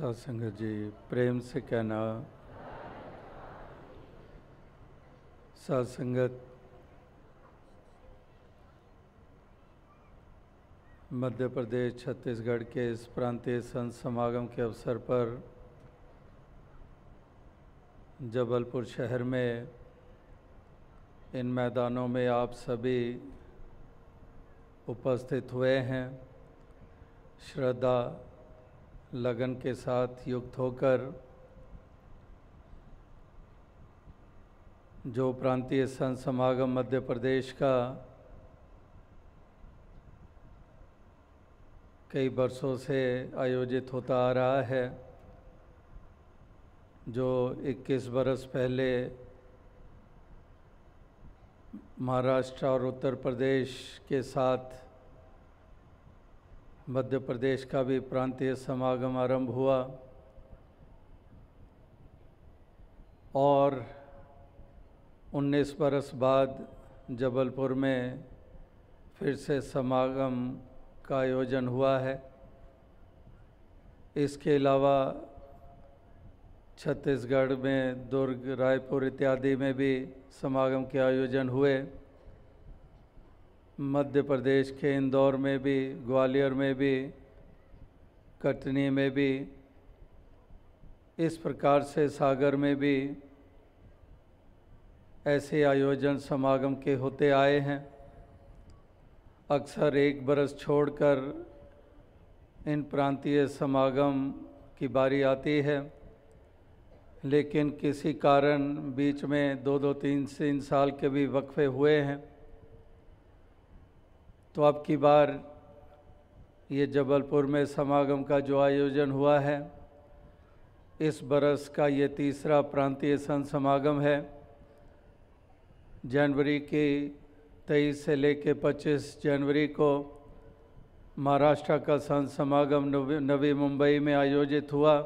सत्संग जी प्रेम से कहना सत्संगत मध्य प्रदेश छत्तीसगढ़ के इस प्रांतीय संत समागम के अवसर पर जबलपुर शहर में इन मैदानों में आप सभी उपस्थित हुए हैं श्रद्धा लगन के साथ युक्त होकर जो प्रांतीय संत समागम मध्य प्रदेश का कई वर्षों से आयोजित होता आ रहा है जो 21 बरस पहले महाराष्ट्र और उत्तर प्रदेश के साथ मध्य प्रदेश का भी प्रांतीय समागम आरंभ हुआ और 19 बरस बाद जबलपुर में फिर से समागम का आयोजन हुआ है इसके अलावा छत्तीसगढ़ में दुर्ग रायपुर इत्यादि में भी समागम के आयोजन हुए मध्य प्रदेश के इंदौर में भी ग्वालियर में भी कटनी में भी इस प्रकार से सागर में भी ऐसे आयोजन समागम के होते आए हैं अक्सर एक बरस छोड़कर इन प्रांतीय समागम की बारी आती है लेकिन किसी कारण बीच में दो दो तीन तीन साल के भी वक्फे हुए हैं तो अब की बार ये जबलपुर में समागम का जो आयोजन हुआ है इस बरस का ये तीसरा प्रांतीय सन समागम है जनवरी के 23 से लेकर 25 जनवरी को महाराष्ट्र का सन समागम नवी मुंबई में आयोजित हुआ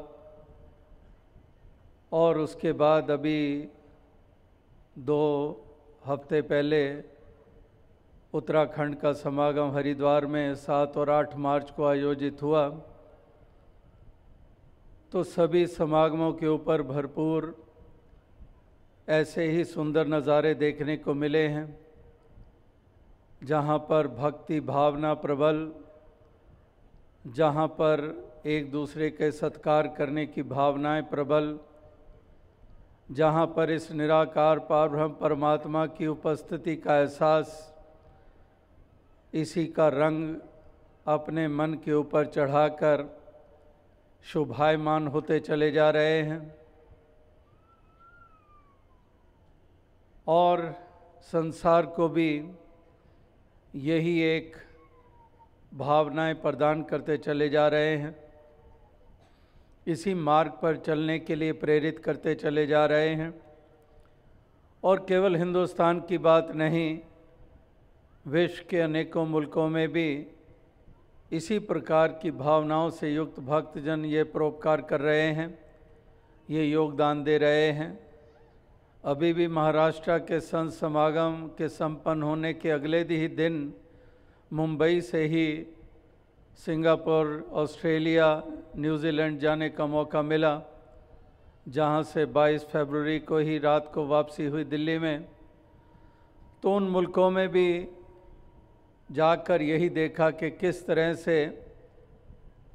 और उसके बाद अभी दो हफ्ते पहले उत्तराखंड का समागम हरिद्वार में सात और आठ मार्च को आयोजित हुआ तो सभी समागमों के ऊपर भरपूर ऐसे ही सुंदर नज़ारे देखने को मिले हैं जहाँ पर भक्ति भावना प्रबल जहाँ पर एक दूसरे के सत्कार करने की भावनाएं प्रबल जहाँ पर इस निराकार पारब्रह्म परमात्मा की उपस्थिति का एहसास इसी का रंग अपने मन के ऊपर चढ़ाकर शोभायमान होते चले जा रहे हैं और संसार को भी यही एक भावनाएं प्रदान करते चले जा रहे हैं इसी मार्ग पर चलने के लिए प्रेरित करते चले जा रहे हैं और केवल हिंदुस्तान की बात नहीं विश्व के अनेकों मुल्कों में भी इसी प्रकार की भावनाओं से युक्त भक्तजन ये परोपकार कर रहे हैं ये योगदान दे रहे हैं अभी भी महाराष्ट्र के संत समागम के संपन्न होने के अगले ही दिन मुंबई से ही सिंगापुर ऑस्ट्रेलिया न्यूजीलैंड जाने का मौका मिला जहां से 22 फरवरी को ही रात को वापसी हुई दिल्ली में तो उन मुल्कों में भी जाकर यही देखा कि किस तरह से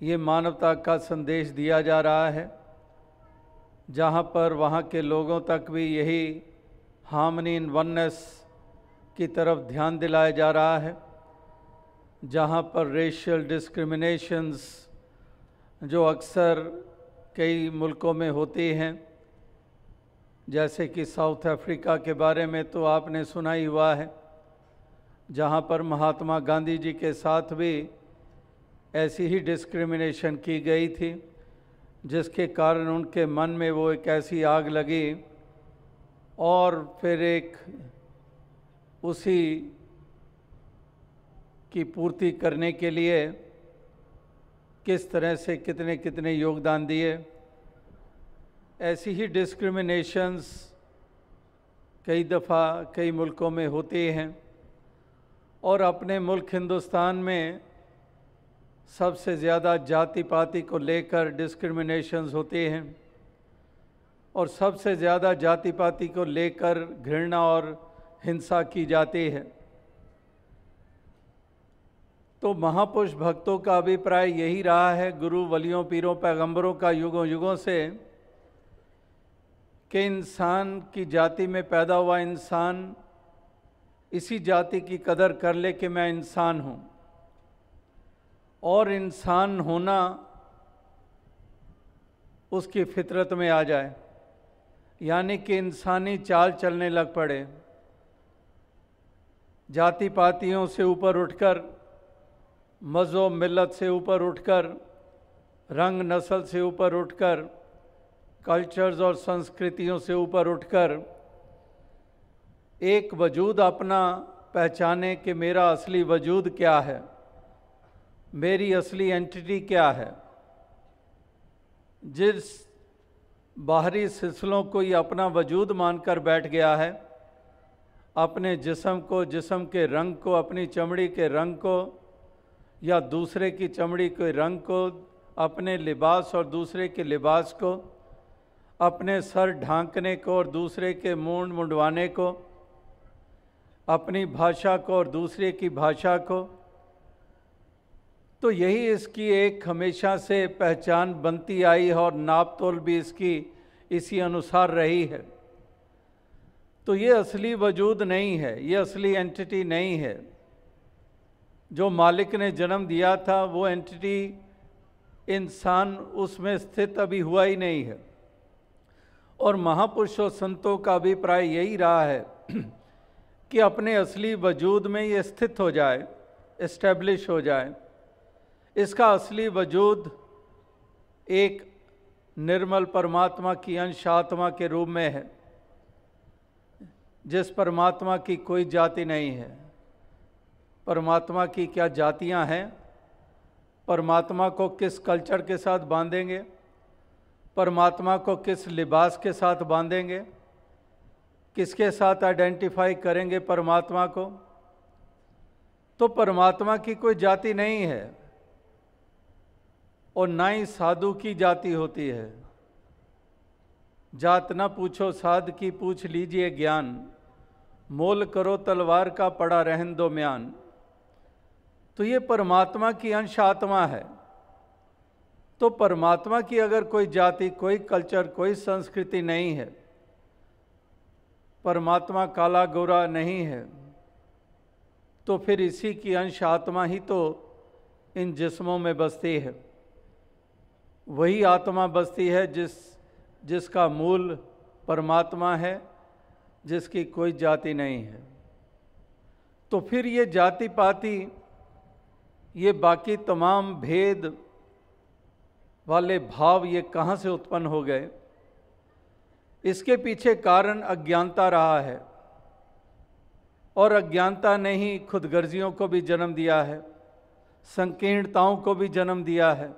ये मानवता का संदेश दिया जा रहा है जहाँ पर वहाँ के लोगों तक भी यही हामनी इन वननेस की तरफ ध्यान दिलाया जा रहा है जहाँ पर रेशियल डिस्क्रिमिनेशंस जो अक्सर कई मुल्कों में होती हैं जैसे कि साउथ अफ्रीका के बारे में तो आपने सुना ही हुआ है जहाँ पर महात्मा गांधी जी के साथ भी ऐसी ही डिस्क्रिमिनेशन की गई थी जिसके कारण उनके मन में वो एक ऐसी आग लगी और फिर एक उसी की पूर्ति करने के लिए किस तरह से कितने कितने योगदान दिए ऐसी ही डिस्क्रिमिनेशंस कई दफ़ा कई मुल्कों में होती हैं और अपने मुल्क हिंदुस्तान में सबसे ज़्यादा जाति पाति को लेकर डिस्क्रिमिनेशंस होते हैं और सबसे ज़्यादा जाति पाति को लेकर घृणा और हिंसा की जाती है तो महापुरुष भक्तों का अभिप्राय यही रहा है गुरु वलियों पीरों पैगंबरों का युगों युगों से कि इंसान की जाति में पैदा हुआ इंसान इसी जाति की कदर कर ले कि मैं इंसान हूँ और इंसान होना उसकी फितरत में आ जाए यानी कि इंसानी चाल चलने लग पड़े जाति पातियों से ऊपर उठकर मज़ो मिलत से ऊपर उठकर रंग नस्ल से ऊपर उठकर कल्चर्स और संस्कृतियों से ऊपर उठकर एक वजूद अपना पहचाने कि मेरा असली वजूद क्या है मेरी असली एंटिटी क्या है जिस बाहरी सिलसिलों को ये अपना वजूद मानकर बैठ गया है अपने जिसम को जिसम के रंग को अपनी चमड़ी के रंग को या दूसरे की चमड़ी के रंग को अपने लिबास और दूसरे के लिबास को अपने सर ढांकने को और दूसरे के मूंड मुंडवाने को अपनी भाषा को और दूसरे की भाषा को तो यही इसकी एक हमेशा से पहचान बनती आई है और नापतोल भी इसकी इसी अनुसार रही है तो ये असली वजूद नहीं है ये असली एंटिटी नहीं है जो मालिक ने जन्म दिया था वो एंटिटी इंसान उसमें स्थित अभी हुआ ही नहीं है और महापुरुषों संतों का अभिप्राय यही रहा है कि अपने असली वजूद में ये स्थित हो जाए इस्टेब्लिश हो जाए इसका असली वजूद एक निर्मल परमात्मा की अंश आत्मा के रूप में है जिस परमात्मा की कोई जाति नहीं है परमात्मा की क्या जातियां हैं परमात्मा को किस कल्चर के साथ बांधेंगे परमात्मा को किस लिबास के साथ बांधेंगे किसके साथ आइडेंटिफाई करेंगे परमात्मा को तो परमात्मा की कोई जाति नहीं है और ना ही साधु की जाति होती है जात ना पूछो साध की पूछ लीजिए ज्ञान मोल करो तलवार का पड़ा रहन दो म्यान तो ये परमात्मा की अंश आत्मा है तो परमात्मा की अगर कोई जाति कोई कल्चर कोई संस्कृति नहीं है परमात्मा काला गोरा नहीं है तो फिर इसी की अंश आत्मा ही तो इन जिस्मों में बसती है वही आत्मा बसती है जिस जिसका मूल परमात्मा है जिसकी कोई जाति नहीं है तो फिर ये जाति पाति ये बाकी तमाम भेद वाले भाव ये कहाँ से उत्पन्न हो गए इसके पीछे कारण अज्ञानता रहा है और अज्ञानता ने ही खुदगर्जियों को भी जन्म दिया है संकीर्णताओं को भी जन्म दिया है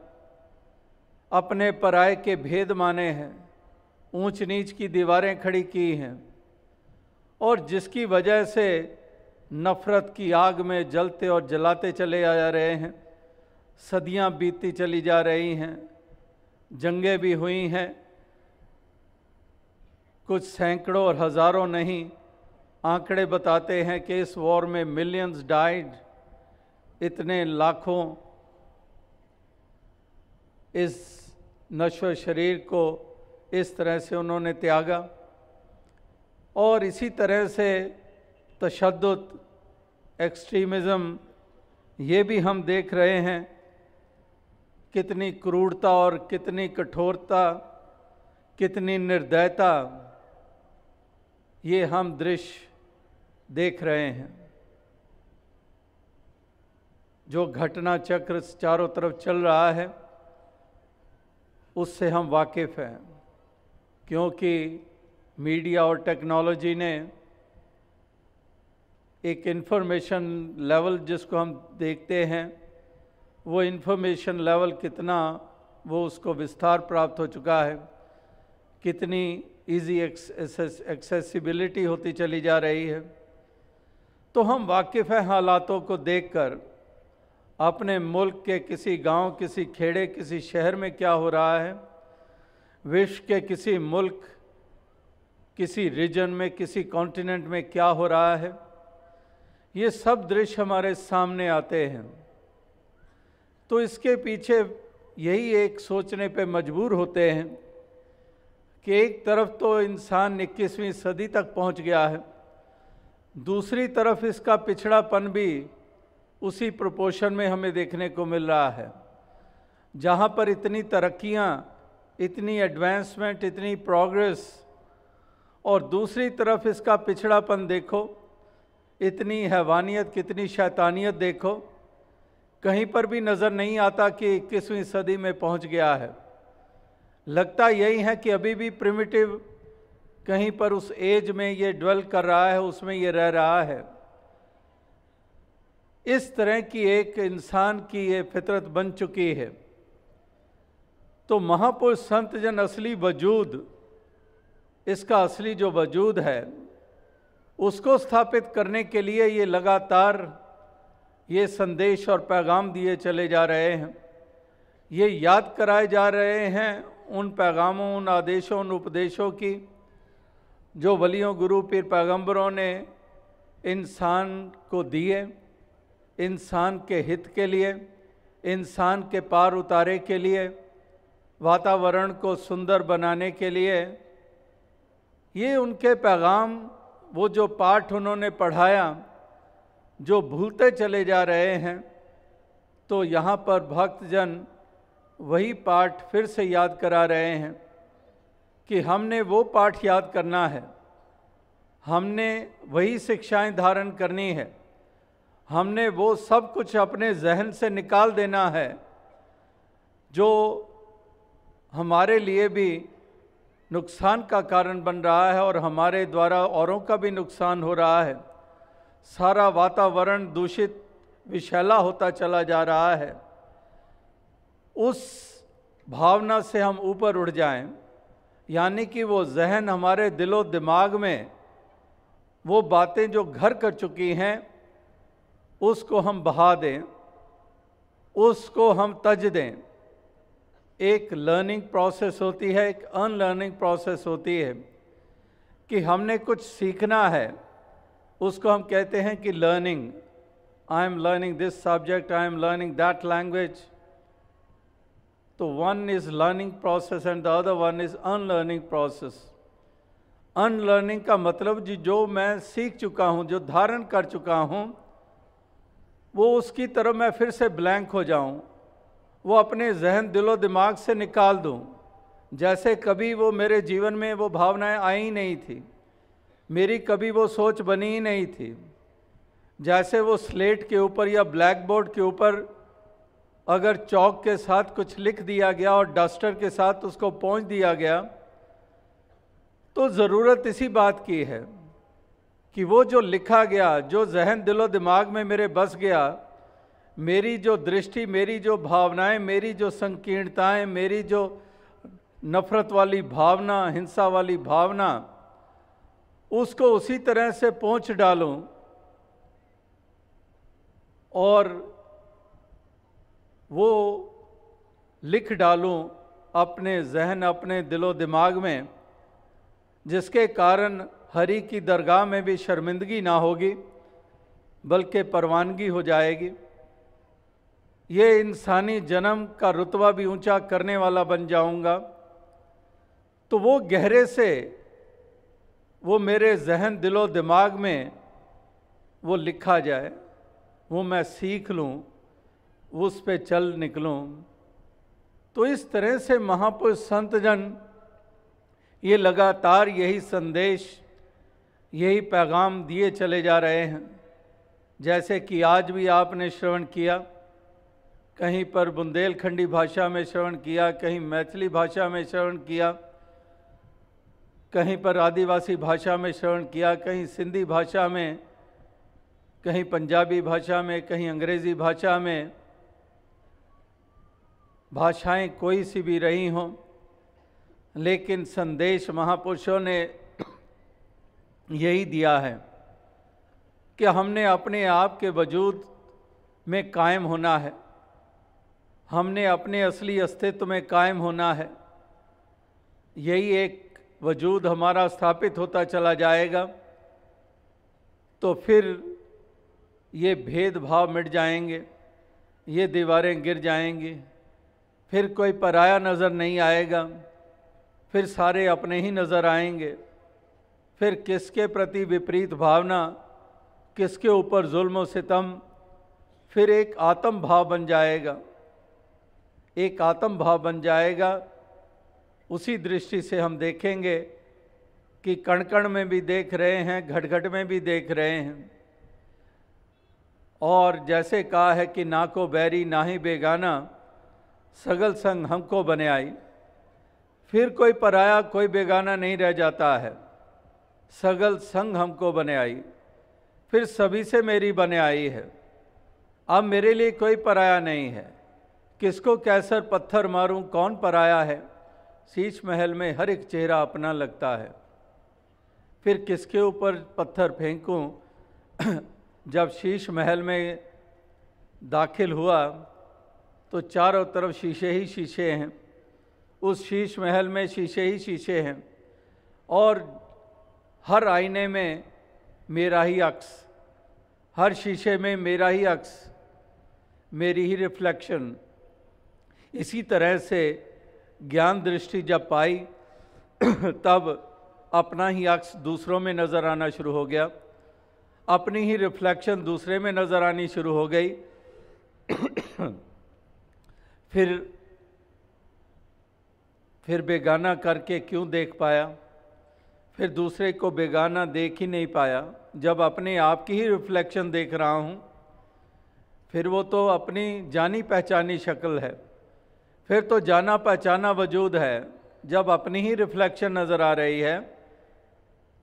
अपने पराये के भेद माने हैं ऊंच नीच की दीवारें खड़ी की हैं और जिसकी वजह से नफ़रत की आग में जलते और जलाते चले आ रहे हैं सदियां बीतती चली जा रही हैं जंगें भी हुई हैं कुछ सैकड़ों और हज़ारों नहीं आंकड़े बताते हैं कि इस वॉर में मिलियंस डाइड इतने लाखों इस नशो शरीर को इस तरह से उन्होंने त्यागा और इसी तरह से तशद एक्सट्रीमिज़म ये भी हम देख रहे हैं कितनी क्रूरता और कितनी कठोरता कितनी निर्दयता ये हम दृश्य देख रहे हैं जो घटना चक्र चारों तरफ चल रहा है उससे हम वाकिफ़ हैं क्योंकि मीडिया और टेक्नोलॉजी ने एक इन्फॉर्मेशन लेवल जिसको हम देखते हैं वो इन्फॉर्मेशन लेवल कितना वो उसको विस्तार प्राप्त हो चुका है कितनी ईजी एक्सेसिबिलिटी होती चली जा रही है तो हम वाकिफ़ हैं हालातों को देखकर अपने मुल्क के किसी गांव, किसी खेड़े किसी शहर में क्या हो रहा है विश्व के किसी मुल्क किसी रीजन में किसी कॉन्टिनेंट में क्या हो रहा है ये सब दृश्य हमारे सामने आते हैं तो इसके पीछे यही एक सोचने पे मजबूर होते हैं कि एक तरफ तो इंसान इक्कीसवीं सदी तक पहुंच गया है दूसरी तरफ इसका पिछड़ापन भी उसी प्रोपोर्शन में हमें देखने को मिल रहा है जहाँ पर इतनी तरक्कियां, इतनी एडवांसमेंट इतनी प्रोग्रेस और दूसरी तरफ इसका पिछड़ापन देखो इतनी हैवानियत कितनी शैतानियत देखो कहीं पर भी नज़र नहीं आता कि इक्कीसवीं सदी में पहुंच गया है लगता यही है कि अभी भी प्रिमिटिव कहीं पर उस एज में ये ड्वेल कर रहा है उसमें ये रह रहा है इस तरह की एक इंसान की ये फितरत बन चुकी है तो महापुरुष संत जन असली वजूद इसका असली जो वजूद है उसको स्थापित करने के लिए ये लगातार ये संदेश और पैगाम दिए चले जा रहे हैं ये याद कराए जा रहे हैं उन पैगामों उन आदेशों उन उपदेशों की जो वलियों गुरु पीर पैगंबरों ने इंसान को दिए इंसान के हित के लिए इंसान के पार उतारे के लिए वातावरण को सुंदर बनाने के लिए ये उनके पैगाम वो जो पाठ उन्होंने पढ़ाया जो भूलते चले जा रहे हैं तो यहाँ पर भक्तजन वही पाठ फिर से याद करा रहे हैं कि हमने वो पाठ याद करना है हमने वही शिक्षाएं धारण करनी है हमने वो सब कुछ अपने जहन से निकाल देना है जो हमारे लिए भी नुकसान का कारण बन रहा है और हमारे द्वारा औरों का भी नुकसान हो रहा है सारा वातावरण दूषित विशैला होता चला जा रहा है उस भावना से हम ऊपर उड़ जाएं, यानी कि वो जहन हमारे दिलो दिमाग में वो बातें जो घर कर चुकी हैं उसको हम बहा दें उसको हम तज दें एक लर्निंग प्रोसेस होती है एक अनलर्निंग प्रोसेस होती है कि हमने कुछ सीखना है उसको हम कहते हैं कि learning I am learning this subject I am learning that language तो one is learning process and the other one is unlearning process unlearning का मतलब जी जो मैं सीख चुका हूँ जो धारण कर चुका हूँ वो उसकी तरफ मैं फिर से ब्लैंक हो जाऊँ वो अपने जहन दिलो दिमाग से निकाल दूँ जैसे कभी वो मेरे जीवन में वो भावनाएं आई नहीं थी मेरी कभी वो सोच बनी ही नहीं थी जैसे वो स्लेट के ऊपर या ब्लैक बोर्ड के ऊपर अगर चौक के साथ कुछ लिख दिया गया और डस्टर के साथ उसको पहुंच दिया गया तो ज़रूरत इसी बात की है कि वो जो लिखा गया जो जहन दिलो दिमाग में मेरे बस गया मेरी जो दृष्टि मेरी जो भावनाएं मेरी जो संकीर्णताएं मेरी जो नफ़रत वाली भावना हिंसा वाली भावना उसको उसी तरह से पहुंच डालूं और वो लिख डालूं अपने जहन अपने दिलो दिमाग में जिसके कारण हरि की दरगाह में भी शर्मिंदगी ना होगी बल्कि परवानगी हो जाएगी ये इंसानी जन्म का रुतबा भी ऊंचा करने वाला बन जाऊंगा तो वो गहरे से वो मेरे जहन दिलो दिमाग में वो लिखा जाए वो मैं सीख लूँ उस पे चल निकलूं तो इस तरह से महापुरुष संतजन ये लगातार यही संदेश यही पैगाम दिए चले जा रहे हैं जैसे कि आज भी आपने श्रवण किया कहीं पर बुंदेलखंडी भाषा में श्रवण किया कहीं मैथिली भाषा में श्रवण किया कहीं पर आदिवासी भाषा में श्रवण किया कहीं सिंधी भाषा में कहीं पंजाबी भाषा में कहीं अंग्रेज़ी भाषा में भाषाएं कोई सी भी रही हों लेकिन संदेश महापुरुषों ने यही दिया है कि हमने अपने आप के वजूद में कायम होना है हमने अपने असली अस्तित्व में कायम होना है यही एक वजूद हमारा स्थापित होता चला जाएगा तो फिर ये भेदभाव मिट जाएंगे ये दीवारें गिर जाएंगी फिर कोई पराया नज़र नहीं आएगा फिर सारे अपने ही नज़र आएंगे फिर किसके प्रति विपरीत भावना किसके ऊपर जुल्म सितम फिर एक आत्म भाव बन जाएगा एक आत्म भाव बन जाएगा उसी दृष्टि से हम देखेंगे कि कणकण में भी देख रहे हैं घटघट में भी देख रहे हैं और जैसे कहा है कि ना को बैरी ना ही बेगाना सगल संग हमको बने आई फिर कोई पराया कोई बेगाना नहीं रह जाता है सगल संग हमको बने आई फिर सभी से मेरी बने आई है अब मेरे लिए कोई पराया नहीं है किसको कैसर पत्थर मारूं कौन पराया है शीश महल में हर एक चेहरा अपना लगता है फिर किसके ऊपर पत्थर फेंकूं जब शीश महल में दाखिल हुआ तो चारों तरफ शीशे ही शीशे हैं उस शीश महल में शीशे ही शीशे हैं और हर आईने में मेरा ही अक्स हर शीशे में मेरा ही अक्स मेरी ही रिफ्लेक्शन इसी तरह से ज्ञान दृष्टि जब पाई तब अपना ही अक्स दूसरों में नज़र आना शुरू हो गया अपनी ही रिफ्लेक्शन दूसरे में नज़र आनी शुरू हो गई फिर फिर बेगाना करके क्यों देख पाया फिर दूसरे को बेगाना देख ही नहीं पाया जब अपने आप की ही रिफ्लेक्शन देख रहा हूँ फिर वो तो अपनी जानी पहचानी शक्ल है फिर तो जाना पहचाना वजूद है जब अपनी ही रिफ्लेक्शन नज़र आ रही है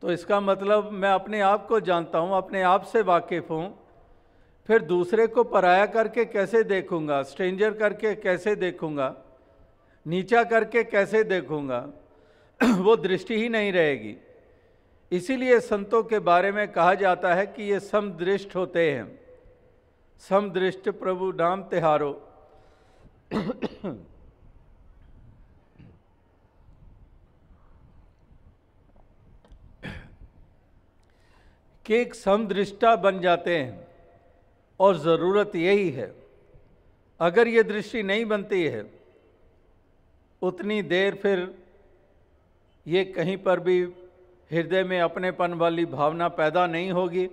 तो इसका मतलब मैं अपने आप को जानता हूँ अपने आप से वाकिफ़ हूँ फिर दूसरे को पराया करके कैसे देखूंगा स्ट्रेंजर करके कैसे देखूंगा नीचा करके कैसे देखूंगा वो दृष्टि ही नहीं रहेगी इसीलिए संतों के बारे में कहा जाता है कि ये समदृष्ट होते हैं समदृष्ट प्रभु नाम तिहारो कि एक समदृष्टा बन जाते हैं और ज़रूरत यही है अगर ये दृष्टि नहीं बनती है उतनी देर फिर ये कहीं पर भी हृदय में अपनेपन वाली भावना पैदा नहीं होगी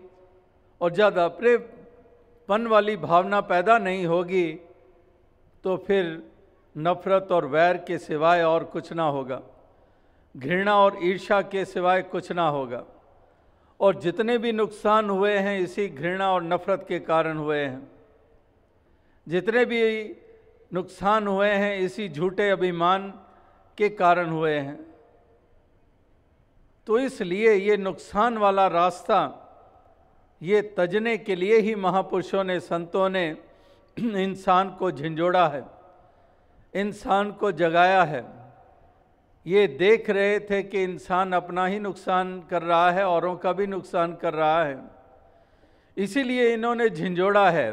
और जब अपनेपन वाली भावना पैदा नहीं होगी तो फिर नफ़रत और वैर के सिवाय और कुछ ना होगा घृणा और ईर्ष्या के सिवाय कुछ ना होगा और जितने भी नुकसान हुए हैं इसी घृणा और नफ़रत के कारण हुए हैं जितने भी नुकसान हुए हैं इसी झूठे अभिमान के कारण हुए हैं तो इसलिए ये नुकसान वाला रास्ता ये तजने के लिए ही महापुरुषों ने संतों ने इंसान को झिंझोड़ा है इंसान को जगाया है ये देख रहे थे कि इंसान अपना ही नुकसान कर रहा है औरों का भी नुकसान कर रहा है इसीलिए इन्होंने झिंझोड़ा है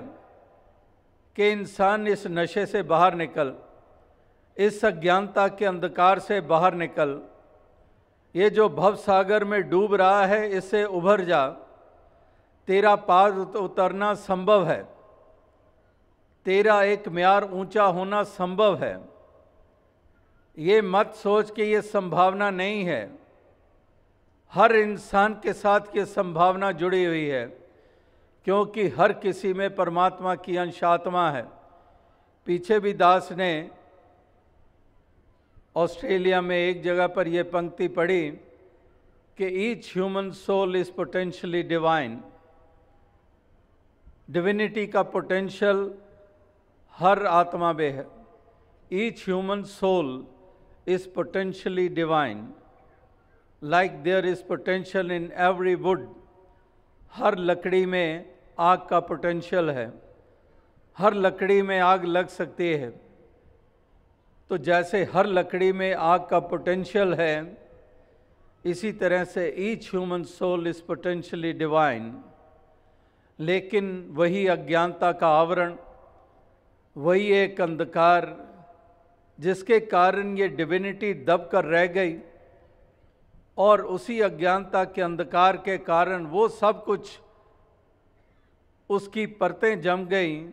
कि इंसान इस नशे से बाहर निकल इस अज्ञानता के अंधकार से बाहर निकल ये जो भव सागर में डूब रहा है इसे उभर जा तेरा पार उतरना संभव है तेरा एक म्यार ऊंचा होना संभव है ये मत सोच के ये संभावना नहीं है हर इंसान के साथ ये संभावना जुड़ी हुई है क्योंकि हर किसी में परमात्मा की अंशात्मा है पीछे भी दास ने ऑस्ट्रेलिया में एक जगह पर यह पंक्ति पढ़ी कि each human soul is potentially divine divinity का पोटेंशियल हर आत्मा में है each human soul is potentially divine, like there is potential in every wood. हर लकड़ी में आग का पोटेंशियल है हर लकड़ी में आग लग सकती है तो जैसे हर लकड़ी में आग का पोटेंशियल है इसी तरह से each human soul is potentially divine लेकिन वही अज्ञानता का आवरण वही एक अंधकार जिसके कारण ये डिविनिटी दब कर रह गई और उसी अज्ञानता के अंधकार के कारण वो सब कुछ उसकी परतें जम गईं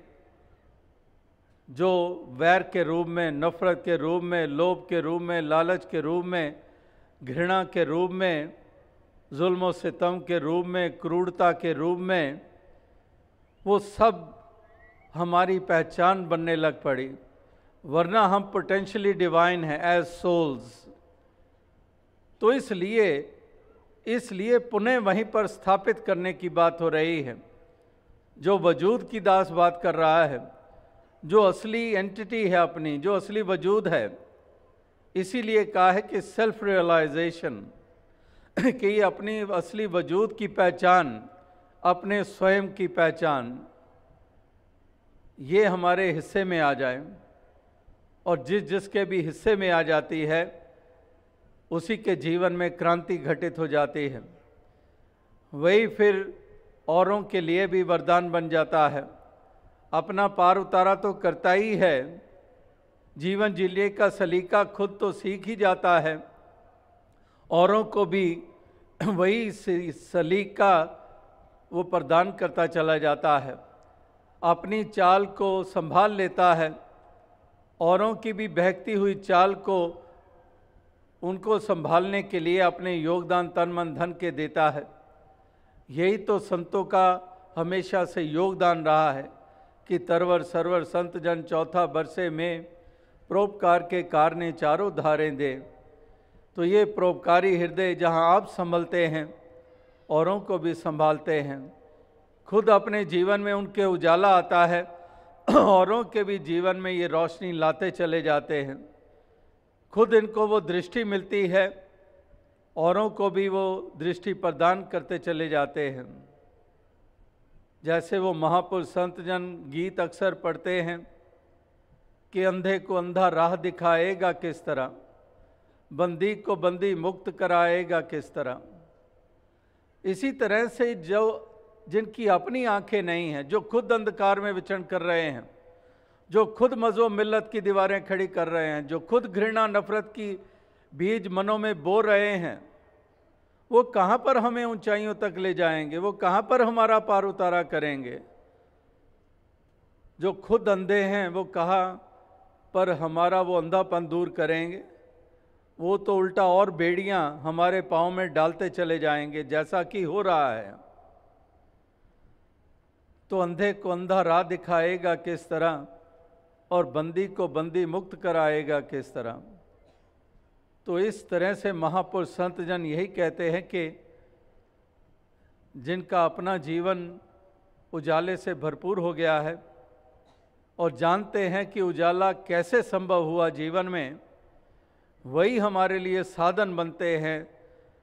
जो वैर के रूप में नफ़रत के रूप में लोभ के रूप में लालच के रूप में घृणा के रूप में जुल्म सितम के रूप में क्रूरता के रूप में वो सब हमारी पहचान बनने लग पड़ी वरना हम पोटेंशली डिवाइन हैं एज सोल्स तो इसलिए इसलिए पुनः वहीं पर स्थापित करने की बात हो रही है जो वजूद की दास बात कर रहा है जो असली एंटिटी है अपनी जो असली वजूद है इसीलिए कहा है कि सेल्फ रियलाइजेशन कि ये अपनी असली वजूद की पहचान अपने स्वयं की पहचान ये हमारे हिस्से में आ जाए और जिस जिसके भी हिस्से में आ जाती है उसी के जीवन में क्रांति घटित हो जाती है वही फिर औरों के लिए भी वरदान बन जाता है अपना पार उतारा तो करता ही है जीवन जिले का सलीका खुद तो सीख ही जाता है औरों को भी वही सलीका वो प्रदान करता चला जाता है अपनी चाल को संभाल लेता है औरों की भी बहकती हुई चाल को उनको संभालने के लिए अपने योगदान तन मन धन के देता है यही तो संतों का हमेशा से योगदान रहा है कि तरवर सरवर संत जन चौथा बरसे में परोपकार के कारण चारों धारें दे तो ये परोपकारी हृदय जहाँ आप संभलते हैं औरों को भी संभालते हैं खुद अपने जीवन में उनके उजाला आता है औरों के भी जीवन में ये रोशनी लाते चले जाते हैं खुद इनको वो दृष्टि मिलती है औरों को भी वो दृष्टि प्रदान करते चले जाते हैं जैसे वो महापुरुष संत जन गीत अक्सर पढ़ते हैं कि अंधे को अंधा राह दिखाएगा किस तरह बंदी को बंदी मुक्त कराएगा किस तरह इसी तरह से जो जिनकी अपनी आंखें नहीं हैं जो खुद अंधकार में विचरण कर रहे हैं जो खुद मज़ो मिल्लत की दीवारें खड़ी कर रहे हैं जो खुद घृणा नफरत की बीज मनों में बो रहे हैं वो कहाँ पर हमें ऊंचाइयों तक ले जाएंगे वो कहाँ पर हमारा पार उतारा करेंगे जो खुद अंधे हैं वो कहाँ पर हमारा वो अंधापन दूर करेंगे वो तो उल्टा और बेड़ियाँ हमारे पाँव में डालते चले जाएंगे जैसा कि हो रहा है तो अंधे को अंधा राह दिखाएगा किस तरह और बंदी को बंदी मुक्त कराएगा किस तरह तो इस तरह से महापुरुष संत जन यही कहते हैं कि जिनका अपना जीवन उजाले से भरपूर हो गया है और जानते हैं कि उजाला कैसे संभव हुआ जीवन में वही हमारे लिए साधन बनते हैं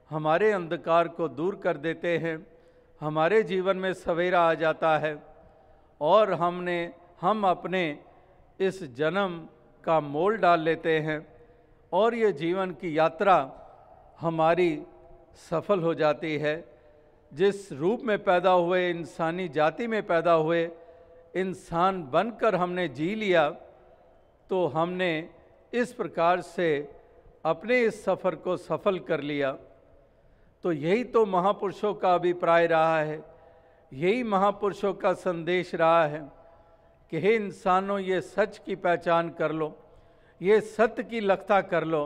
हमारे अंधकार को दूर कर देते हैं हमारे जीवन में सवेरा आ जाता है और हमने हम अपने इस जन्म का मोल डाल लेते हैं और ये जीवन की यात्रा हमारी सफल हो जाती है जिस रूप में पैदा हुए इंसानी जाति में पैदा हुए इंसान बनकर हमने जी लिया तो हमने इस प्रकार से अपने इस सफ़र को सफल कर लिया तो यही तो महापुरुषों का अभिप्राय रहा है यही महापुरुषों का संदेश रहा है कि हे इंसानों ये सच की पहचान कर लो ये सत्य की लखता कर लो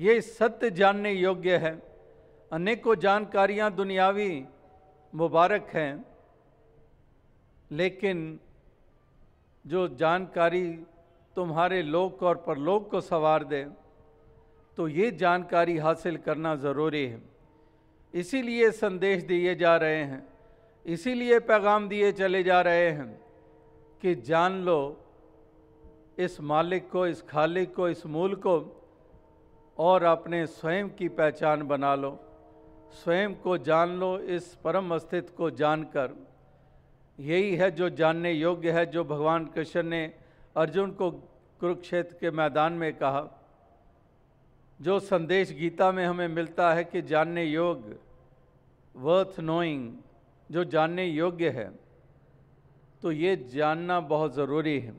ये सत्य जानने योग्य है अनेकों जानकारियाँ दुनियावी मुबारक हैं लेकिन जो जानकारी तुम्हारे लोक और परलोक को संवार दे तो ये जानकारी हासिल करना ज़रूरी है इसीलिए संदेश दिए जा रहे हैं इसीलिए पैगाम दिए चले जा रहे हैं कि जान लो इस मालिक को इस खालिक को इस मूल को और अपने स्वयं की पहचान बना लो स्वयं को जान लो इस परम अस्तित्व को जानकर यही है जो जानने योग्य है जो भगवान कृष्ण ने अर्जुन को कुरुक्षेत्र के मैदान में कहा जो संदेश गीता में हमें मिलता है कि जानने योग्य वर्थ नोइंग जो जानने योग्य है तो ये जानना बहुत ज़रूरी है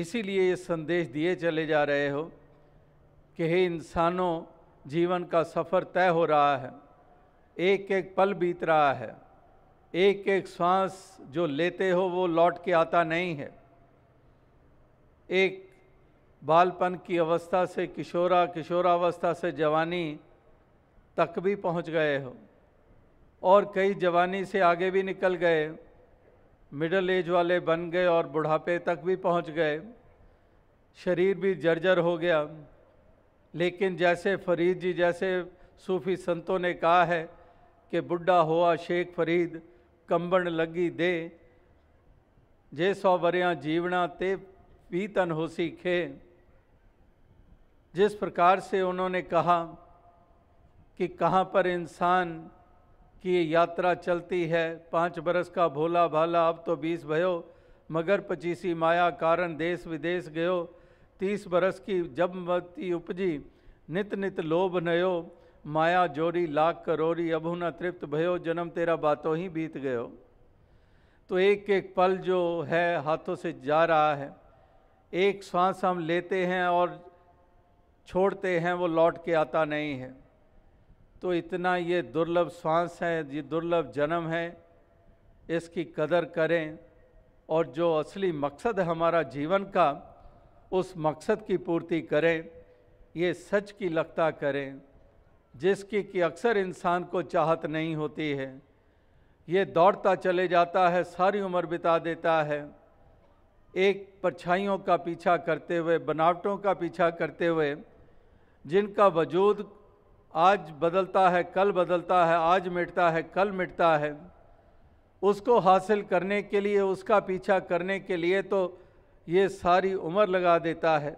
इसीलिए ये संदेश दिए चले जा रहे हो कि हे इंसानों जीवन का सफ़र तय हो रहा है एक एक पल बीत रहा है एक एक सांस जो लेते हो वो लौट के आता नहीं है एक बालपन की अवस्था से किशोरा किशोरावस्था से जवानी तक भी पहुंच गए हो और कई जवानी से आगे भी निकल गए मिडल एज वाले बन गए और बुढ़ापे तक भी पहुंच गए शरीर भी जर्जर हो गया लेकिन जैसे फरीद जी जैसे सूफ़ी संतों ने कहा है कि बुढ़ा हुआ शेख फरीद कंबण लगी दे जे सौ वरिया जीवना ते पीतन होसी खे जिस प्रकार से उन्होंने कहा कि कहाँ पर इंसान की यात्रा चलती है पाँच बरस का भोला भाला अब तो बीस भयो मगर पचीसी माया कारण देश विदेश गयो तीस बरस की जब मती उपजी नित नित लोभ नयो माया जोरी लाख करोरी अभु न तृप्त भयो जन्म तेरा बातों ही बीत गयो तो एक एक पल जो है हाथों से जा रहा है एक सांस हम लेते हैं और छोड़ते हैं वो लौट के आता नहीं है तो इतना ये दुर्लभ श्वास है ये दुर्लभ जन्म है इसकी कदर करें और जो असली मकसद है हमारा जीवन का उस मकसद की पूर्ति करें ये सच की लगता करें जिसकी कि अक्सर इंसान को चाहत नहीं होती है ये दौड़ता चले जाता है सारी उम्र बिता देता है एक परछाइयों का पीछा करते हुए बनावटों का पीछा करते हुए जिनका वजूद आज बदलता है कल बदलता है आज मिटता है कल मिटता है उसको हासिल करने के लिए उसका पीछा करने के लिए तो ये सारी उम्र लगा देता है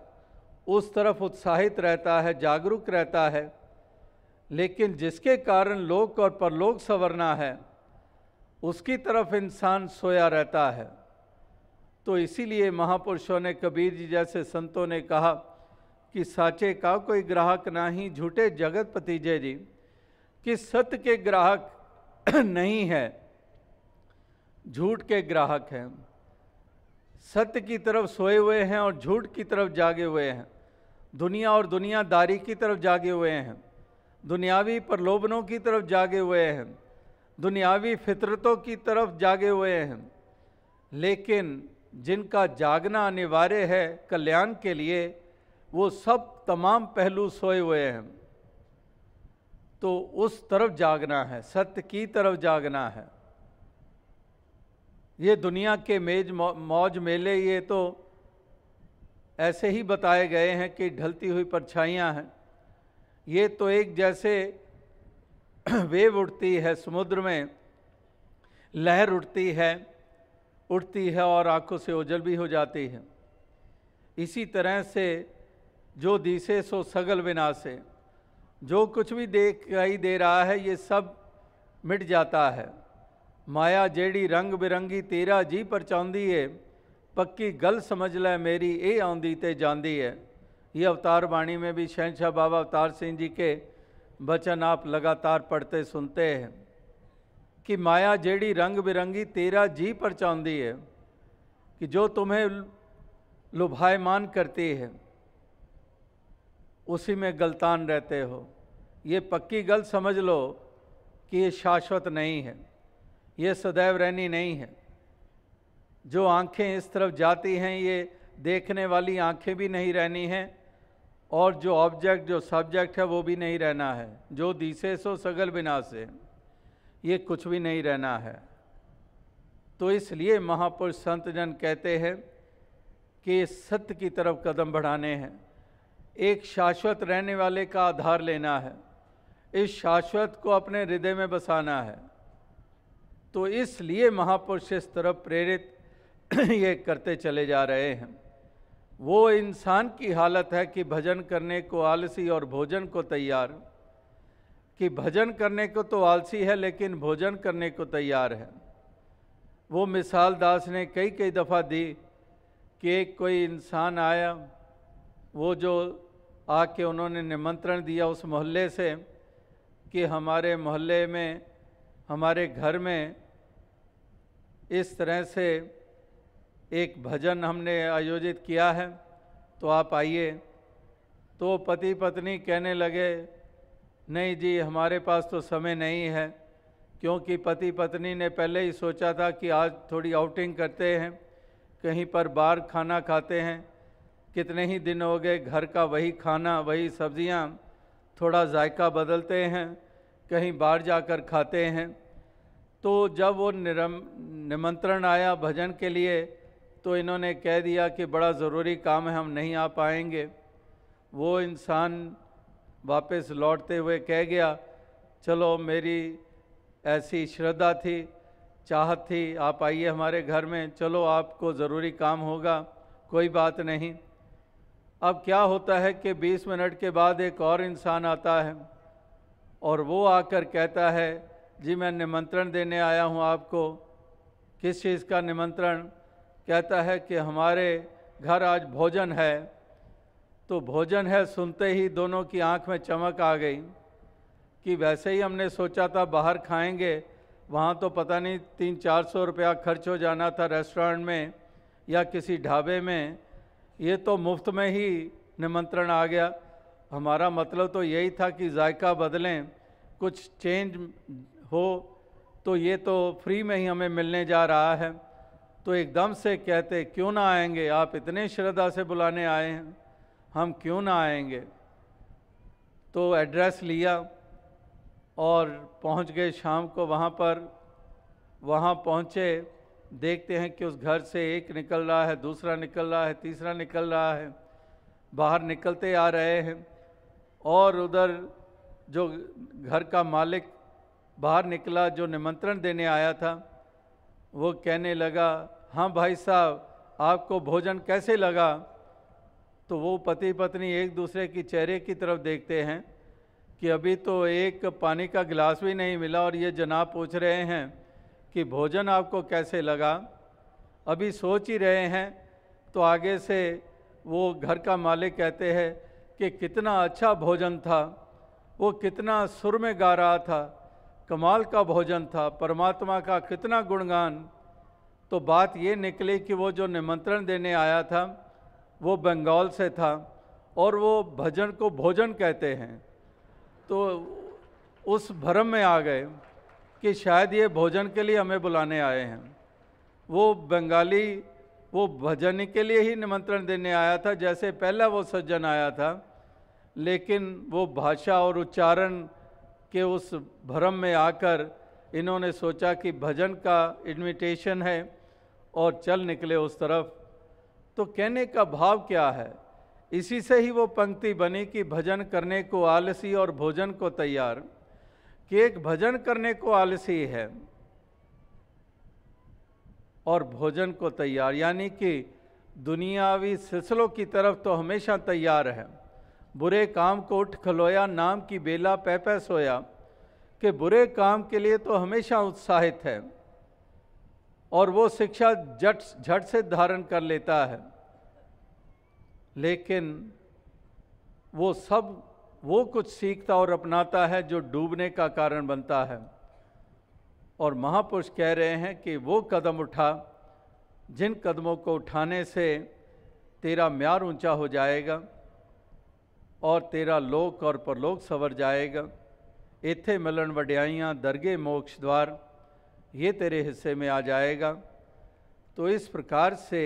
उस तरफ उत्साहित रहता है जागरूक रहता है लेकिन जिसके कारण लोक और परलोक संवरना है उसकी तरफ इंसान सोया रहता है तो इसीलिए महापुरुषों ने कबीर जी जैसे संतों ने कहा कि साचे का कोई ग्राहक ना ही झूठे जगतपति जय जी कि सत्य के ग्राहक नहीं है झूठ के ग्राहक हैं सत्य की तरफ सोए हुए हैं और झूठ की तरफ जागे हुए हैं दुनिया और दुनियादारी की तरफ जागे हुए हैं दुनियावी प्रलोभनों की तरफ जागे हुए हैं दुनियावी फितरतों की तरफ जागे हुए हैं लेकिन जिनका जागना अनिवार्य है कल्याण के लिए वो सब तमाम पहलू सोए हुए हैं तो उस तरफ जागना है सत्य की तरफ जागना है ये दुनिया के मेज मौज मेले ये तो ऐसे ही बताए गए हैं कि ढलती हुई परछाइयाँ हैं ये तो एक जैसे वेव उठती है समुद्र में लहर उठती है उठती है और आंखों से ओझल भी हो जाती है इसी तरह से जो दिसे सो सगल विनाशे जो कुछ भी ही दे रहा है ये सब मिट जाता है माया जेड़ी रंग बिरंगी तेरा जी पर चाहती है पक्की गल समझ ले मेरी ये आँदी ते जाती है ये अवतार वाणी में भी शहनशाह बाबा अवतार सिंह जी के वचन आप लगातार पढ़ते सुनते हैं कि माया जेड़ी रंग बिरंगी तेरा जी पर चाहती है कि जो तुम्हें लुभायमान करती है उसी में गलतान रहते हो ये पक्की गल समझ लो कि ये शाश्वत नहीं है ये सदैव रहनी नहीं है जो आंखें इस तरफ जाती हैं ये देखने वाली आंखें भी नहीं रहनी हैं और जो ऑब्जेक्ट जो सब्जेक्ट है वो भी नहीं रहना है जो दिशे सो सगल बिना से ये कुछ भी नहीं रहना है तो इसलिए महापुरुष संत जन कहते हैं कि सत्य की तरफ कदम बढ़ाने हैं एक शाश्वत रहने वाले का आधार लेना है इस शाश्वत को अपने हृदय में बसाना है तो इसलिए महापुरुष इस तरफ प्रेरित ये करते चले जा रहे हैं वो इंसान की हालत है कि भजन करने को आलसी और भोजन को तैयार कि भजन करने को तो आलसी है लेकिन भोजन करने को तैयार है वो मिसाल दास ने कई कई दफ़ा दी कि एक कोई इंसान आया वो जो आके उन्होंने निमंत्रण दिया उस मोहल्ले से कि हमारे मोहल्ले में हमारे घर में इस तरह से एक भजन हमने आयोजित किया है तो आप आइए तो पति पत्नी कहने लगे नहीं जी हमारे पास तो समय नहीं है क्योंकि पति पत्नी ने पहले ही सोचा था कि आज थोड़ी आउटिंग करते हैं कहीं पर बाहर खाना खाते हैं कितने ही दिन हो गए घर का वही खाना वही सब्जियां थोड़ा जायका बदलते हैं कहीं बाहर जाकर खाते हैं तो जब वो निरम निमंत्रण आया भजन के लिए तो इन्होंने कह दिया कि बड़ा ज़रूरी काम है हम नहीं आ पाएंगे वो इंसान वापस लौटते हुए कह गया चलो मेरी ऐसी श्रद्धा थी चाहत थी आप आइए हमारे घर में चलो आपको ज़रूरी काम होगा कोई बात नहीं अब क्या होता है कि 20 मिनट के बाद एक और इंसान आता है और वो आकर कहता है जी मैं निमंत्रण देने आया हूँ आपको किस चीज़ का निमंत्रण कहता है कि हमारे घर आज भोजन है तो भोजन है सुनते ही दोनों की आंख में चमक आ गई कि वैसे ही हमने सोचा था बाहर खाएंगे वहाँ तो पता नहीं तीन चार सौ रुपया खर्च हो जाना था रेस्टोरेंट में या किसी ढाबे में ये तो मुफ्त में ही निमंत्रण आ गया हमारा मतलब तो यही था कि जायका बदलें कुछ चेंज हो तो ये तो फ्री में ही हमें मिलने जा रहा है तो एकदम से कहते क्यों ना आएंगे आप इतने श्रद्धा से बुलाने आए हैं हम क्यों ना आएंगे तो एड्रेस लिया और पहुंच गए शाम को वहाँ पर वहाँ पहुँचे देखते हैं कि उस घर से एक निकल रहा है दूसरा निकल रहा है तीसरा निकल रहा है बाहर निकलते आ रहे हैं और उधर जो घर का मालिक बाहर निकला जो निमंत्रण देने आया था वो कहने लगा हाँ भाई साहब आपको भोजन कैसे लगा तो वो पति पत्नी एक दूसरे की चेहरे की तरफ देखते हैं कि अभी तो एक पानी का गिलास भी नहीं मिला और ये जनाब पूछ रहे हैं कि भोजन आपको कैसे लगा अभी सोच ही रहे हैं तो आगे से वो घर का मालिक कहते हैं कि कितना अच्छा भोजन था वो कितना सुर में गा रहा था कमाल का भोजन था परमात्मा का कितना गुणगान तो बात ये निकली कि वो जो निमंत्रण देने आया था वो बंगाल से था और वो भजन को भोजन कहते हैं तो उस भ्रम में आ गए कि शायद ये भोजन के लिए हमें बुलाने आए हैं वो बंगाली वो भजन के लिए ही निमंत्रण देने आया था जैसे पहला वो सज्जन आया था लेकिन वो भाषा और उच्चारण के उस भ्रम में आकर इन्होंने सोचा कि भजन का इनविटेशन है और चल निकले उस तरफ तो कहने का भाव क्या है इसी से ही वो पंक्ति बनी कि भजन करने को आलसी और भोजन को तैयार कि एक भजन करने को आलसी है और भोजन को तैयार यानी कि दुनियावी सिलसिलों की तरफ तो हमेशा तैयार है बुरे काम को उठ खलोया नाम की बेला पै सोया कि बुरे काम के लिए तो हमेशा उत्साहित है और वो शिक्षा झट झट से धारण कर लेता है लेकिन वो सब वो कुछ सीखता और अपनाता है जो डूबने का कारण बनता है और महापुरुष कह रहे हैं कि वो कदम उठा जिन कदमों को उठाने से तेरा म्यार ऊंचा हो जाएगा और तेरा लोक और परलोक सवर जाएगा इथे मिलन वड्याइयाँ दरगे मोक्ष द्वार ये तेरे हिस्से में आ जाएगा तो इस प्रकार से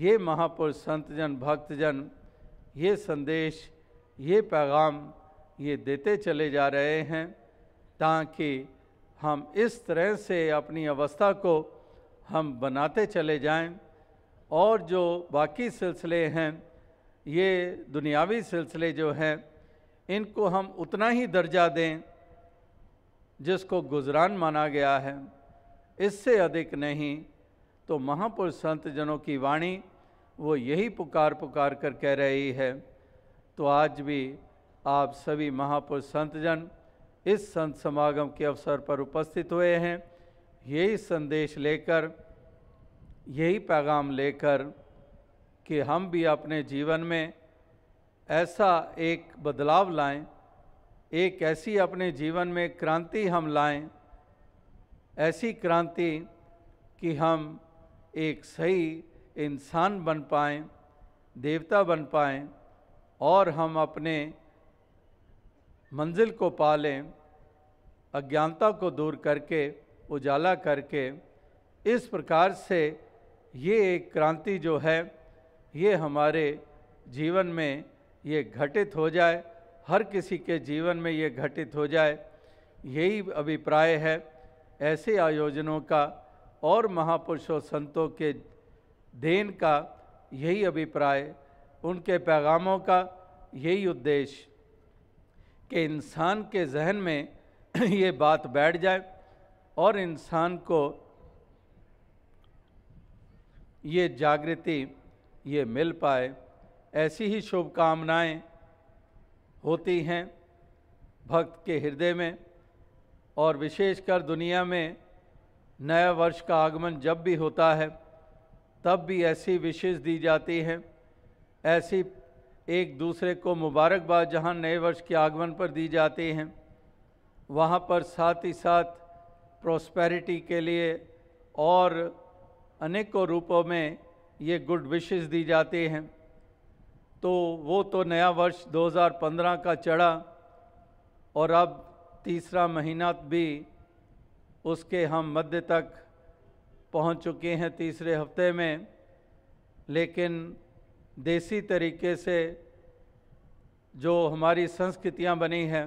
ये महापुरुष संतजन भक्तजन ये संदेश ये पैगाम ये देते चले जा रहे हैं ताकि हम इस तरह से अपनी अवस्था को हम बनाते चले जाएं और जो बाकी सिलसिले हैं ये दुनियावी सिलसिले जो हैं इनको हम उतना ही दर्जा दें जिसको गुजरान माना गया है इससे अधिक नहीं तो महापुरुष संत जनों की वाणी वो यही पुकार पुकार कर कह रही है तो आज भी आप सभी महापुरुष संतजन इस संत समागम के अवसर पर उपस्थित हुए हैं यही संदेश लेकर यही पैगाम लेकर कि हम भी अपने जीवन में ऐसा एक बदलाव लाएं, एक ऐसी अपने जीवन में क्रांति हम लाएं, ऐसी क्रांति कि हम एक सही इंसान बन पाएँ देवता बन पाएँ और हम अपने मंजिल को पा लें अज्ञानता को दूर करके उजाला करके इस प्रकार से ये एक क्रांति जो है ये हमारे जीवन में ये घटित हो जाए हर किसी के जीवन में ये घटित हो जाए यही अभिप्राय है ऐसे आयोजनों का और महापुरुषों संतों के देन का यही अभिप्राय उनके पैगामों का यही उद्देश्य कि इंसान के जहन में ये बात बैठ जाए और इंसान को ये जागृति ये मिल पाए ऐसी ही शुभकामनाएं होती हैं भक्त के हृदय में और विशेषकर दुनिया में नया वर्ष का आगमन जब भी होता है तब भी ऐसी विशेष दी जाती हैं ऐसी एक दूसरे को मुबारकबाद जहाँ नए वर्ष के आगमन पर दी जाती हैं वहाँ पर साथ ही साथ प्रॉस्पेरिटी के लिए और अनेकों रूपों में ये गुड विशेस दी जाती हैं तो वो तो नया वर्ष 2015 का चढ़ा और अब तीसरा महीना भी उसके हम मध्य तक पहुंच चुके हैं तीसरे हफ्ते में लेकिन देसी तरीके से जो हमारी संस्कृतियाँ बनी हैं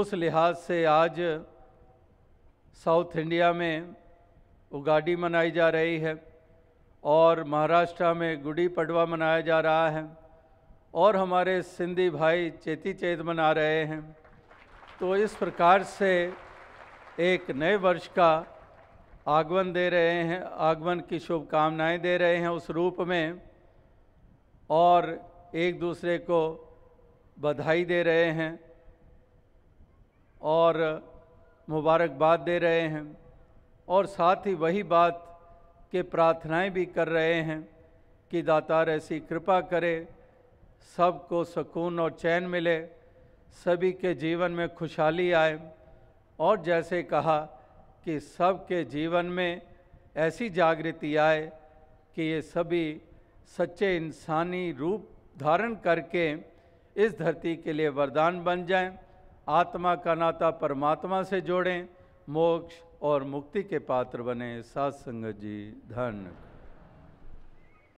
उस लिहाज से आज साउथ इंडिया में उगाडी मनाई जा रही है और महाराष्ट्र में गुडी पड़वा मनाया जा रहा है और हमारे सिंधी भाई चेती चेत मना रहे हैं तो इस प्रकार से एक नए वर्ष का आगमन दे रहे हैं आगमन की शुभकामनाएं दे रहे हैं उस रूप में और एक दूसरे को बधाई दे रहे हैं और मुबारकबाद दे रहे हैं और साथ ही वही बात के प्रार्थनाएं भी कर रहे हैं कि दातार ऐसी कृपा करे सबको सुकून और चैन मिले सभी के जीवन में खुशहाली आए और जैसे कहा कि सबके जीवन में ऐसी जागृति आए कि ये सभी सच्चे इंसानी रूप धारण करके इस धरती के लिए वरदान बन जाएं, आत्मा का नाता परमात्मा से जोड़ें मोक्ष और मुक्ति के पात्र बने सात संगत जी धन